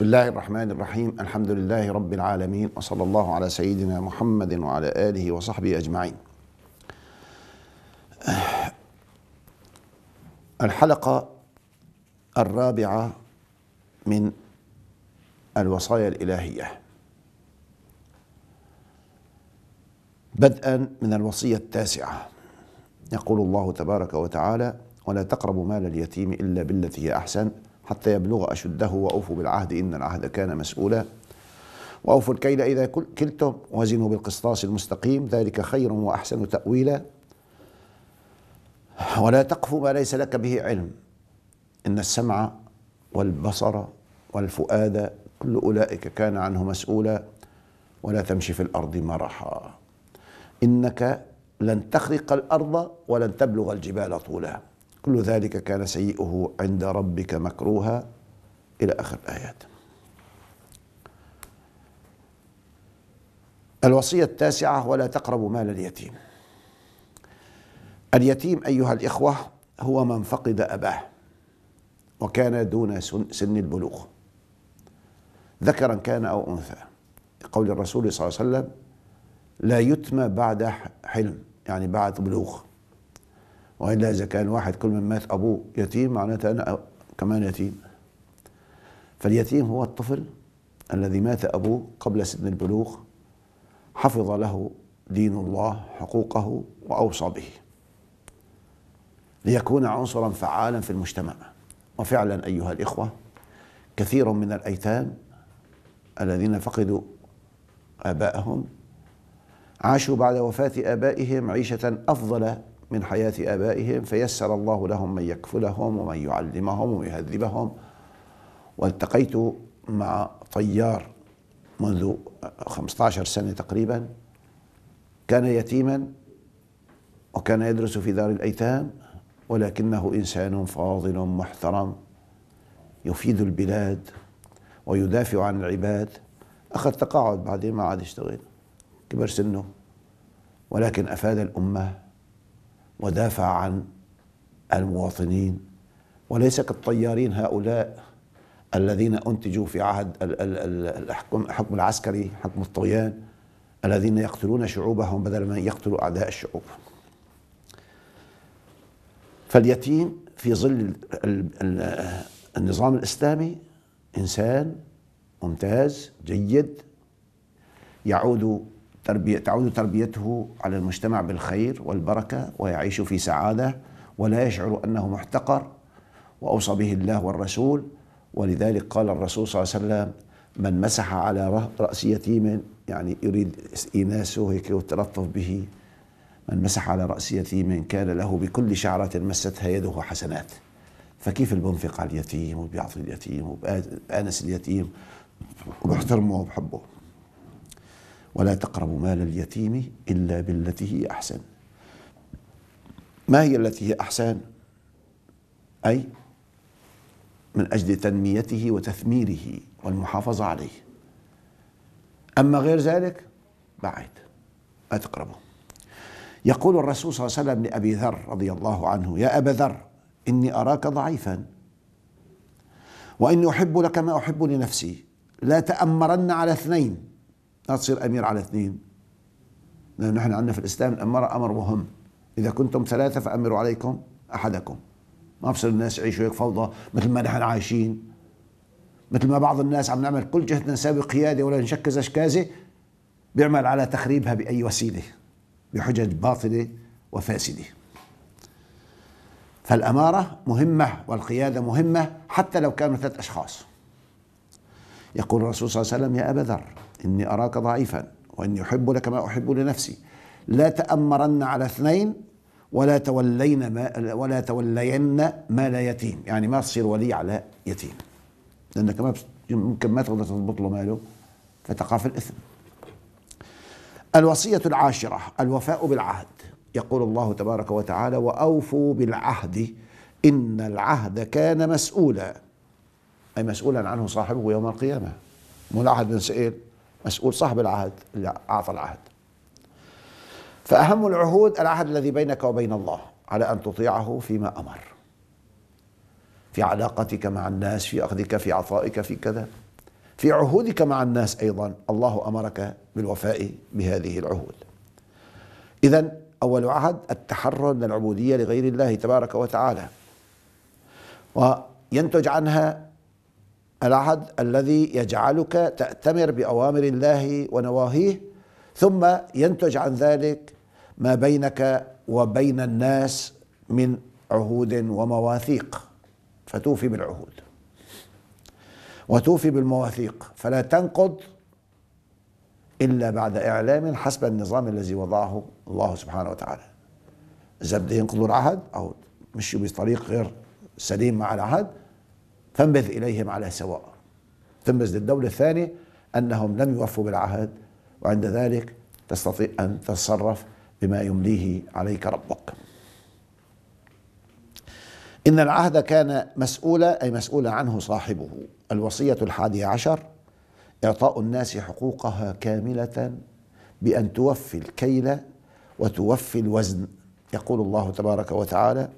بسم الله الرحمن الرحيم الحمد لله رب العالمين وصلى الله على سيدنا محمد وعلى اله وصحبه اجمعين الحلقه الرابعه من الوصايا الالهيه بدءا من الوصيه التاسعه يقول الله تبارك وتعالى ولا تقربوا مال اليتيم الا بالتي هي احسن حتى يبلغ أشده وأوفوا بالعهد إن العهد كان مسؤولا وأوفوا الكيل إذا كلتم وزنوا بالقسطاس المستقيم ذلك خير وأحسن تأويلا ولا تقف ما ليس لك به علم إن السمع والبصر والفؤاد كل أولئك كان عنه مسؤولا ولا تمشي في الأرض مرحا إنك لن تخرق الأرض ولن تبلغ الجبال طولا كل ذلك كان سيئه عند ربك مكروها إلى آخر الآيات الوصية التاسعة ولا تقربوا مال اليتيم اليتيم أيها الإخوة هو من فقد أباه وكان دون سن البلوغ ذكرا كان أو أنثى قول الرسول صلى الله عليه وسلم لا يتمى بعد حلم يعني بعد بلوغ والا اذا كان واحد كل من مات ابوه يتيم معناته انا كمان يتيم فاليتيم هو الطفل الذي مات ابوه قبل سن البلوغ حفظ له دين الله حقوقه واوصى به ليكون عنصرا فعالا في المجتمع وفعلا ايها الاخوه كثير من الايتام الذين فقدوا ابائهم عاشوا بعد وفاه ابائهم عيشه افضل من حياة آبائهم فيسر الله لهم من يكفلهم ومن يعلمهم ويهذبهم والتقيت مع طيار منذ 15 سنة تقريبا كان يتيما وكان يدرس في دار الأيتام ولكنه إنسان فاضل محترم يفيد البلاد ويدافع عن العباد أخذ تقاعد بعدين ما عاد يشتغل كبر سنه ولكن أفاد الأمة ودافع عن المواطنين وليس كالطيارين هؤلاء الذين انتجوا في عهد الحكم العسكري حكم الطغيان الذين يقتلون شعوبهم بدل من يقتلوا اعداء الشعوب فاليتيم في ظل النظام الاسلامي انسان ممتاز جيد يعود تربية تعود تربيته على المجتمع بالخير والبركة ويعيش في سعادة ولا يشعر أنه محتقر وأوصى به الله والرسول ولذلك قال الرسول صلى الله عليه وسلم من مسح على رأس يتيم يعني يريد إيناسه هيك والتلطف به من مسح على رأس يتيم كان له بكل شعرة مستها يده حسنات فكيف بنفق على اليتيم وبيعطي اليتيم وبآنس اليتيم وبحترمه وبحبه ولا تقربوا مال اليتيم إلا بالتي هي أحسن ما هي التي هي أحسن أي من أجل تنميته وتثميره والمحافظة عليه أما غير ذلك بعيد لا تقربوا يقول الرسول صلى الله عليه وسلم لأبي ذر رضي الله عنه يا أبا ذر إني أراك ضعيفا وإني أحب لك ما أحب لنفسي لا تأمرن على اثنين لا تصير أمير على اثنين لأن نحن عندنا في الإسلام الأمارة أمر مهم إذا كنتم ثلاثة فأمروا عليكم أحدكم ما بصير الناس يعيشوا هيك فوضى مثل ما نحن عايشين مثل ما بعض الناس عم نعمل كل جهدنا نساوي قيادة ولا نشكز أشكازة بيعمل على تخريبها بأي وسيلة بحجج باطلة وفاسدة فالأمارة مهمة والقيادة مهمة حتى لو كانوا ثلاث أشخاص يقول الرسول صلى الله عليه وسلم يا أبا ذر إني أراك ضعيفا وإني أحب لك ما أحب لنفسي لا تأمرن على اثنين ولا تولين ما ولا تولين ما لا يتيم يعني ما تصير ولي على يتيم لأنك ما ممكن ما تقدر تضبط له ماله فتقع في الإثم الوصية العاشرة الوفاء بالعهد يقول الله تبارك وتعالى وأوفوا بالعهد إن العهد كان مسؤولا أي مسؤولا عنه صاحبه يوم القيامة العهد بن سئل مسؤول صاحب العهد اللي أعطى العهد فأهم العهود العهد الذي بينك وبين الله على أن تطيعه فيما أمر في علاقتك مع الناس في أخذك في عطائك في كذا في عهودك مع الناس أيضا الله أمرك بالوفاء بهذه العهود إذا أول عهد التحرر من العبودية لغير الله تبارك وتعالى وينتج عنها العهد الذي يجعلك تأتمر بأوامر الله ونواهيه ثم ينتج عن ذلك ما بينك وبين الناس من عهود ومواثيق فتوفي بالعهود وتوفي بالمواثيق فلا تنقض إلا بعد إعلام حسب النظام الذي وضعه الله سبحانه وتعالى إذا بده ينقضوا العهد أو مشوا بطريق غير سليم مع العهد فانبذ إليهم على سواء تنبذ للدولة الثانية أنهم لم يوفوا بالعهد وعند ذلك تستطيع أن تتصرف بما يمليه عليك ربك إن العهد كان مسؤولا أي مسؤولا عنه صاحبه الوصية الحادية عشر إعطاء الناس حقوقها كاملة بأن توفي الكيل وتوفي الوزن يقول الله تبارك وتعالى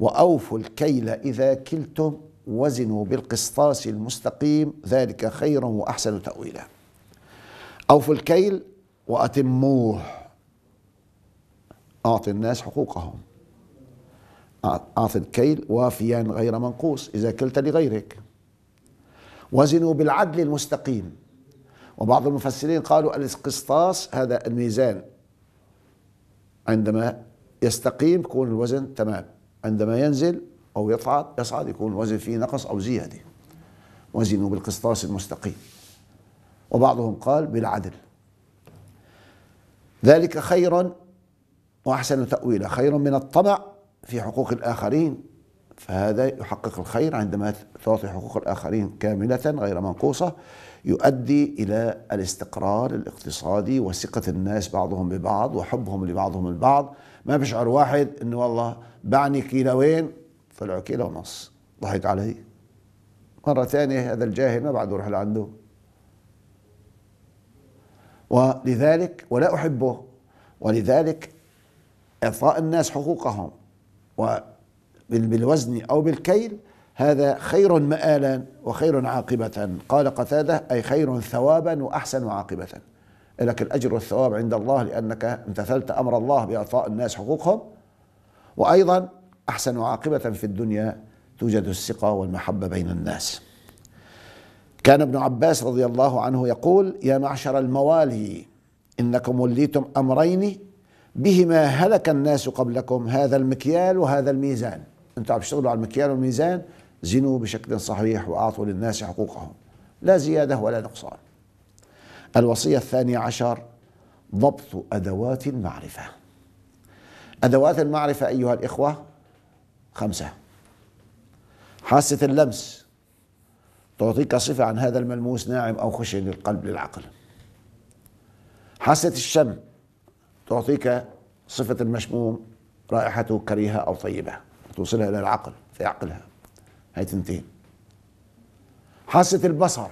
وأوفوا الكيل إذا كلتم وزنوا بالقسطاس المستقيم ذلك خير واحسن تاويلا اوفوا الكيل واتموه اعطي الناس حقوقهم اعطي الكيل وافيا غير منقوص اذا كلت لغيرك وزنوا بالعدل المستقيم وبعض المفسرين قالوا القسطاس هذا الميزان عندما يستقيم يكون الوزن تمام عندما ينزل أو يصعد يصعد يكون الوزن فيه نقص أو زيادة وزنوا بالقسطاس المستقيم وبعضهم قال بالعدل ذلك خير وأحسن تأويلا خير من الطمع في حقوق الآخرين فهذا يحقق الخير عندما تعطي حقوق الآخرين كاملة غير منقوصة يؤدي إلى الاستقرار الاقتصادي وثقة الناس بعضهم ببعض وحبهم لبعضهم البعض ما بيشعر واحد أنه والله بعني كيلوين طلعوا كيلو ونص ضحك علي مرة ثانية هذا الجاهل ما بعد يروح لعنده ولذلك ولا أحبه ولذلك إعطاء الناس حقوقهم بالوزن أو بالكيل هذا خير مآلا وخير عاقبة قال قتادة أي خير ثوابا وأحسن عاقبة لك الأجر والثواب عند الله لأنك امتثلت أمر الله بإعطاء الناس حقوقهم وأيضا أحسن عاقبة في الدنيا توجد الثقة والمحبة بين الناس كان ابن عباس رضي الله عنه يقول يا معشر الموالي إنكم وليتم أمرين بهما هلك الناس قبلكم هذا المكيال وهذا الميزان انتم عم تشتغلوا على المكيال والميزان زنوا بشكل صحيح وأعطوا للناس حقوقهم لا زيادة ولا نقصان الوصية الثانية عشر ضبط أدوات المعرفة أدوات المعرفة أيها الإخوة خمسة حاسة اللمس تعطيك صفة عن هذا الملموس ناعم أو خشن للقلب للعقل حاسة الشم تعطيك صفة المشموم رائحته كريهة أو طيبة توصلها إلى العقل في عقلها هي تنتين حاسة البصر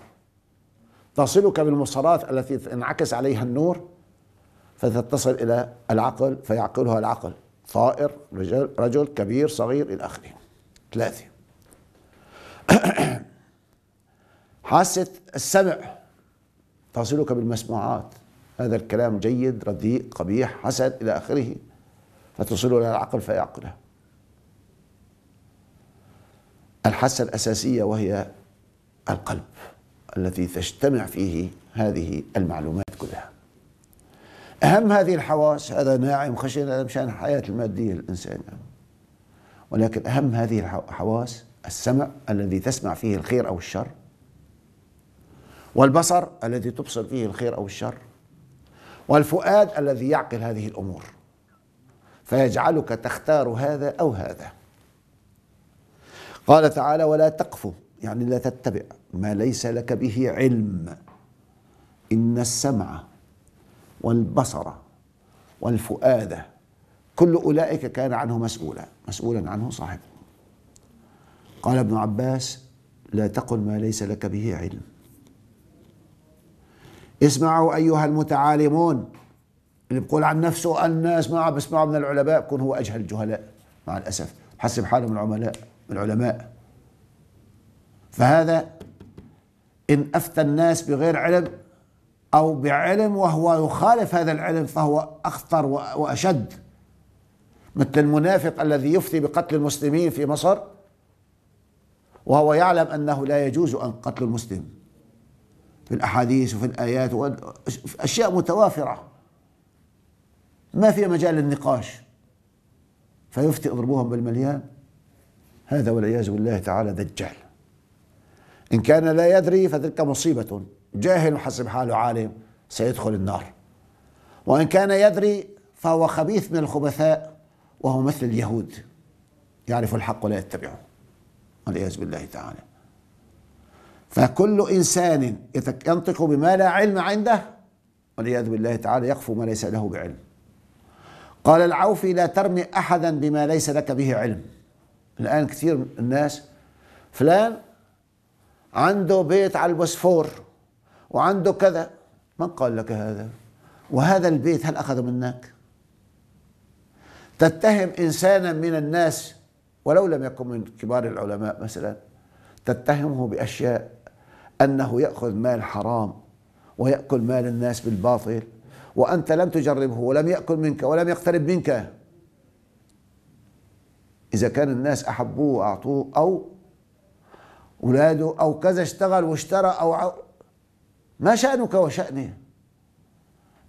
تصلك بالمصرات التي انعكس عليها النور فتتصل إلى العقل فيعقلها العقل طائر رجل, رجل كبير صغير إلى آخره ثلاثة حاسة السمع تصلك بالمسموعات هذا الكلام جيد رديء قبيح حسد إلى آخره فتصل إلى العقل فيعقله الحاسة الأساسية وهي القلب التي تجتمع فيه هذه المعلومات كلها أهم هذه الحواس هذا ناعم خشن هذا مشان الحياة المادية للإنسان ولكن أهم هذه الحواس السمع الذي تسمع فيه الخير أو الشر والبصر الذي تبصر فيه الخير أو الشر والفؤاد الذي يعقل هذه الأمور فيجعلك تختار هذا أو هذا قال تعالى ولا تقف يعني لا تتبع ما ليس لك به علم إن السمع والبصر والفؤاد كل أولئك كان عنه مسؤولا مسؤولا عنه صاحبه قال ابن عباس لا تقل ما ليس لك به علم اسمعوا أيها المتعالمون اللي بيقول عن نفسه الناس ما بسمعه من العلماء بكون هو أجهل الجهلاء مع الأسف حسب حاله من العملاء من العلماء فهذا إن أفتى الناس بغير علم أو بعلم وهو يخالف هذا العلم فهو أخطر وأشد مثل المنافق الذي يفتي بقتل المسلمين في مصر وهو يعلم أنه لا يجوز أن قتل المسلم في الأحاديث وفي الآيات وفي أشياء متوافرة ما في مجال للنقاش فيفتي اضربوهم بالمليان هذا والعياذ بالله تعالى دجال إن كان لا يدري فتلك مصيبة جاهل وحسب حاله عالم سيدخل النار وإن كان يدري فهو خبيث من الخبثاء وهو مثل اليهود يعرف الحق ولا يتبعه والعياذ بالله تعالى فكل إنسان ينطق بما لا علم عنده والعياذ بالله تعالى يقف ما ليس له بعلم قال العوفي لا ترمي أحدا بما ليس لك به علم الآن كثير من الناس فلان عنده بيت على البوسفور وعنده كذا من قال لك هذا وهذا البيت هل أخذ منك تتهم إنسانا من الناس ولو لم يكن من كبار العلماء مثلا تتهمه بأشياء أنه يأخذ مال حرام ويأكل مال الناس بالباطل وأنت لم تجربه ولم يأكل منك ولم يقترب منك إذا كان الناس أحبوه وأعطوه أو أولاده أو كذا اشتغل واشترى أو ما شأنك وشأنه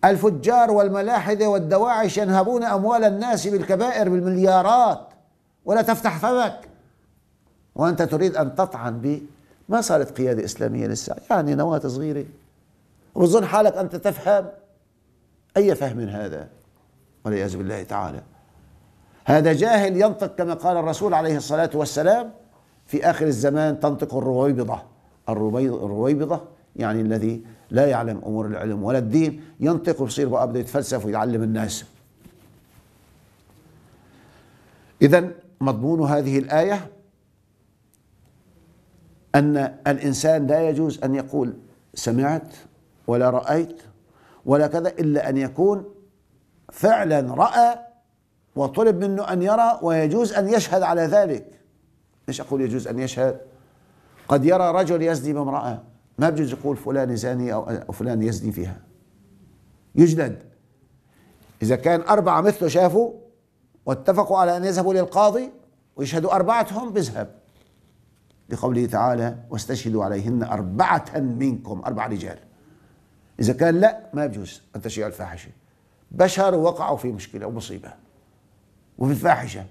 الفجار والملاحدة والدواعش ينهبون أموال الناس بالكبائر بالمليارات ولا تفتح فمك وأنت تريد أن تطعن ب ما صارت قيادة إسلامية لسه يعني نواة صغيرة وبظن حالك أنت تفهم أي فهم هذا والعياذ بالله تعالى هذا جاهل ينطق كما قال الرسول عليه الصلاة والسلام في آخر الزمان تنطق الرويبضة الرويبضة يعني الذي لا يعلم امور العلم ولا الدين ينطق ويصير بقى بده يتفلسف ويعلم الناس اذا مضمون هذه الايه ان الانسان لا يجوز ان يقول سمعت ولا رايت ولا كذا الا ان يكون فعلا راى وطلب منه ان يرى ويجوز ان يشهد على ذلك ايش اقول يجوز ان يشهد قد يرى رجل يزني بامراه ما بجوز يقول فلان زاني أو فلان يزني فيها يجلد إذا كان أربعة مثله شافوا واتفقوا على أن يذهبوا للقاضي ويشهدوا أربعتهم بذهب لقوله تعالى واستشهدوا عليهن أربعة منكم أربع رجال إذا كان لا ما بجوز أن تشيع الفاحشة بشر وقعوا في مشكلة ومصيبة وفي الفاحشة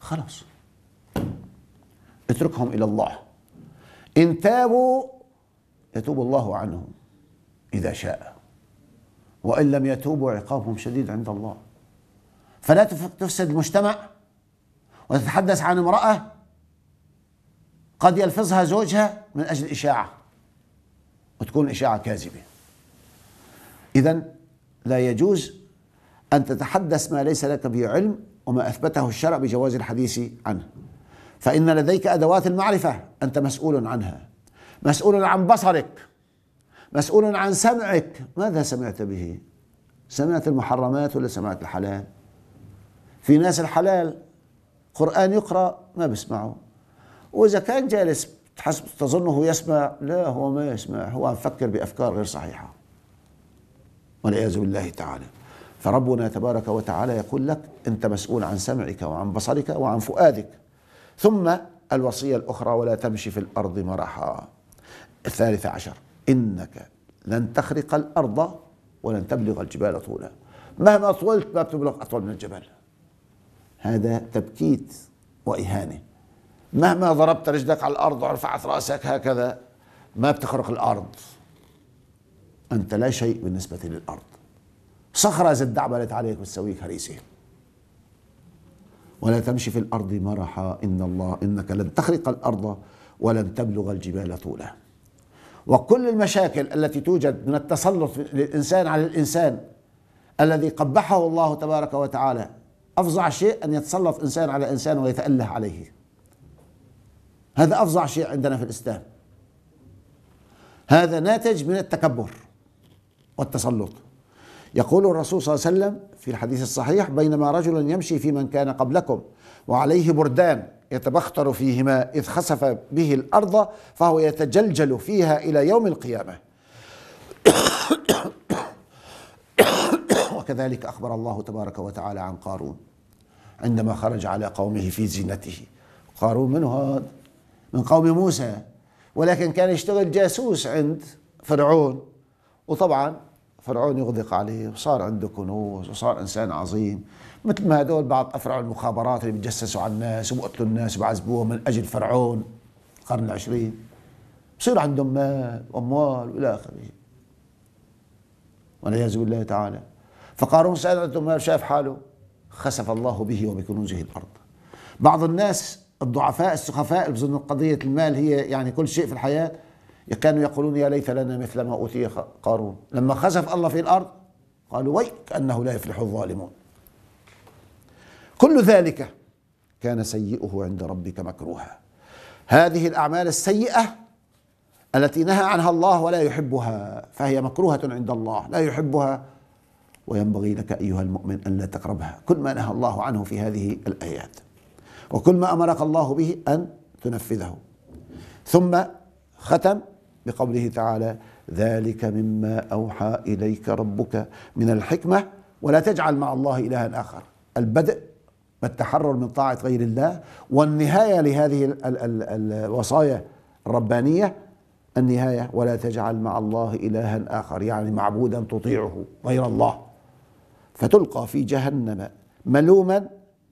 خلاص اتركهم إلى الله إن تابوا يتوب الله عنهم إذا شاء وإن لم يتوبوا عقابهم شديد عند الله فلا تفسد المجتمع وتتحدث عن امرأة قد يلفظها زوجها من أجل إشاعة وتكون إشاعة كاذبة إذا لا يجوز أن تتحدث ما ليس لك به علم وما أثبته الشرع بجواز الحديث عنه فإن لديك أدوات المعرفة أنت مسؤول عنها مسؤول عن بصرك مسؤول عن سمعك ماذا سمعت به سمعت المحرمات ولا سمعت الحلال في ناس الحلال قرآن يقرأ ما بيسمعه وإذا كان جالس تحسب تظنه يسمع لا هو ما يسمع هو عم يفكر بأفكار غير صحيحة والعياذ بالله تعالى فربنا تبارك وتعالى يقول لك أنت مسؤول عن سمعك وعن بصرك وعن فؤادك ثم الوصية الأخرى ولا تمشي في الأرض مرحا الثالثة عشر إنك لن تخرق الأرض ولن تبلغ الجبال طولا مهما طولت ما بتبلغ أطول من الجبل هذا تبكيت وإهانة مهما ضربت رجلك على الأرض ورفعت رأسك هكذا ما بتخرق الأرض أنت لا شيء بالنسبة للأرض صخرة إذا ادعبلت عليك بتسويك هريسة ولا تمشي في الأرض مرحا إن الله إنك لن تخرق الأرض ولن تبلغ الجبال طولا وكل المشاكل التي توجد من التسلط للإنسان على الإنسان الذي قبحه الله تبارك وتعالى أفظع شيء أن يتسلط إنسان على إنسان ويتأله عليه هذا أفظع شيء عندنا في الإسلام هذا ناتج من التكبر والتسلط يقول الرسول صلى الله عليه وسلم في الحديث الصحيح بينما رجل يمشي في من كان قبلكم وعليه بردان يتبختر فيهما إذ خسف به الأرض فهو يتجلجل فيها إلى يوم القيامة وكذلك أخبر الله تبارك وتعالى عن قارون عندما خرج على قومه في زينته قارون من هذا من قوم موسى ولكن كان يشتغل جاسوس عند فرعون وطبعا فرعون يغدق عليه وصار عنده كنوز وصار انسان عظيم مثل ما هدول بعض افرع المخابرات اللي بيتجسسوا على الناس وبقتلوا الناس وبعذبوهم من اجل فرعون القرن العشرين بصير عندهم مال واموال والى اخره والعياذ بالله تعالى فقارون سال عنده مال شاف حاله خسف الله به وبكنوزه الارض بعض الناس الضعفاء السخفاء بظن قضيه المال هي يعني كل شيء في الحياه كانوا يقولون يا ليت لنا مثل ما أوتي قارون لما خسف الله في الأرض قالوا ويك أنه لا يفلح الظالمون كل ذلك كان سيئه عند ربك مكروها هذه الأعمال السيئة التي نهى عنها الله ولا يحبها فهي مكروهة عند الله لا يحبها وينبغي لك أيها المؤمن أن لا تقربها كل ما نهى الله عنه في هذه الآيات وكل ما أمرك الله به أن تنفذه ثم ختم بقوله تعالى ذلك مما اوحى اليك ربك من الحكمه ولا تجعل مع الله الها اخر البدء التحرر من طاعه غير الله والنهايه لهذه الوصايا الربانيه النهايه ولا تجعل مع الله الها اخر يعني معبودا تطيعه غير الله فتلقى في جهنم ملوما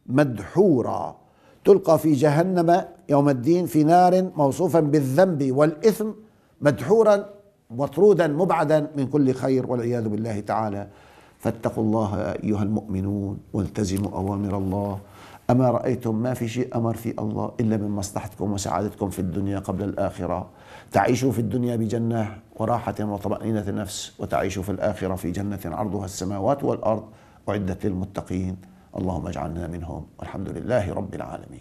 مدحورا تلقى في جهنم يوم الدين في نار موصوفا بالذنب والاثم مدحورا مطرودا مبعدا من كل خير والعياذ بالله تعالى فاتقوا الله يا ايها المؤمنون والتزموا اوامر الله اما رايتم ما في شيء امر في الله الا من مصلحتكم وسعادتكم في الدنيا قبل الاخره تعيشوا في الدنيا بجنه وراحه وطمانينه نفس وتعيشوا في الاخره في جنه عرضها السماوات والارض اعدت للمتقين اللهم اجعلنا منهم والحمد لله رب العالمين